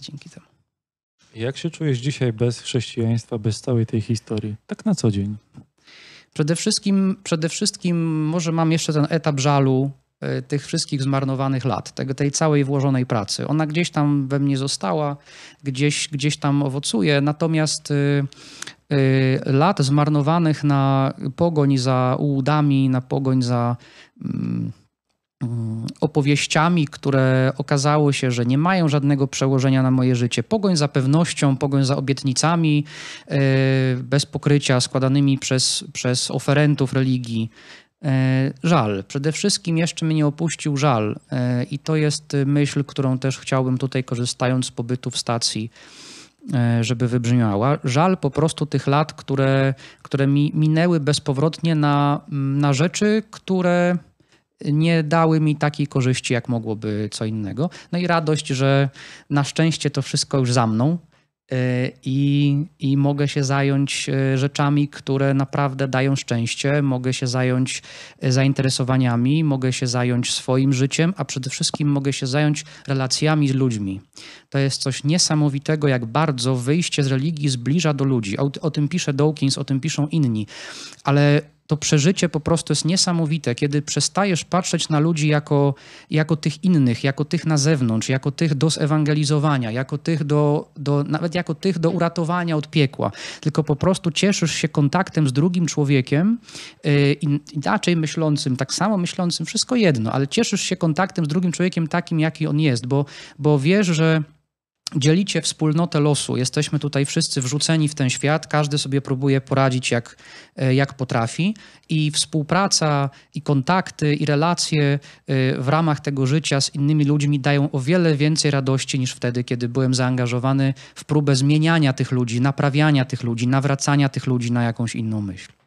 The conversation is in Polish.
dzięki temu. Jak się czujesz dzisiaj bez chrześcijaństwa, bez całej tej historii? Tak na co dzień? Przede wszystkim, przede wszystkim może mam jeszcze ten etap żalu e, tych wszystkich zmarnowanych lat, tego, tej całej włożonej pracy. Ona gdzieś tam we mnie została, gdzieś, gdzieś tam owocuje, natomiast y, y, lat zmarnowanych na pogoń za ułudami, na pogoń za mm, Mm, opowieściami, które okazało się, że nie mają żadnego przełożenia na moje życie. Pogoń za pewnością, pogoń za obietnicami e, bez pokrycia, składanymi przez, przez oferentów religii. E, żal. Przede wszystkim jeszcze mnie opuścił żal, e, i to jest myśl, którą też chciałbym tutaj, korzystając z pobytu w stacji, żeby wybrzmiała. Żal po prostu tych lat, które, które mi minęły bezpowrotnie na, na rzeczy, które nie dały mi takiej korzyści, jak mogłoby co innego. No i radość, że na szczęście to wszystko już za mną. E, I, I mogę się zająć e, rzeczami, które naprawdę dają szczęście, mogę się zająć e, zainteresowaniami, mogę się zająć swoim życiem, a przede wszystkim mogę się zająć relacjami z ludźmi. To jest coś niesamowitego, jak bardzo wyjście z religii zbliża do ludzi. O, o tym pisze Dawkins, o tym piszą inni, ale to przeżycie po prostu jest niesamowite, kiedy przestajesz patrzeć na ludzi jako, jako tych innych, jako tych na zewnątrz, jako tych do zewangelizowania, jako tych do, do, nawet jako tych do uratowania od piekła, tylko po prostu cieszysz się kontaktem z drugim człowiekiem, yy, inaczej myślącym, tak samo myślącym, wszystko jedno, ale cieszysz się kontaktem z drugim człowiekiem takim, jaki on jest, bo, bo wiesz, że dzielicie wspólnotę losu. Jesteśmy tutaj wszyscy wrzuceni w ten świat, każdy sobie próbuje poradzić jak, e, jak potrafi i współpraca i kontakty i relacje e, w ramach tego życia z innymi ludźmi dają o wiele więcej radości niż wtedy, kiedy byłem zaangażowany w próbę zmieniania tych ludzi, naprawiania tych ludzi, nawracania tych ludzi na jakąś inną myśl.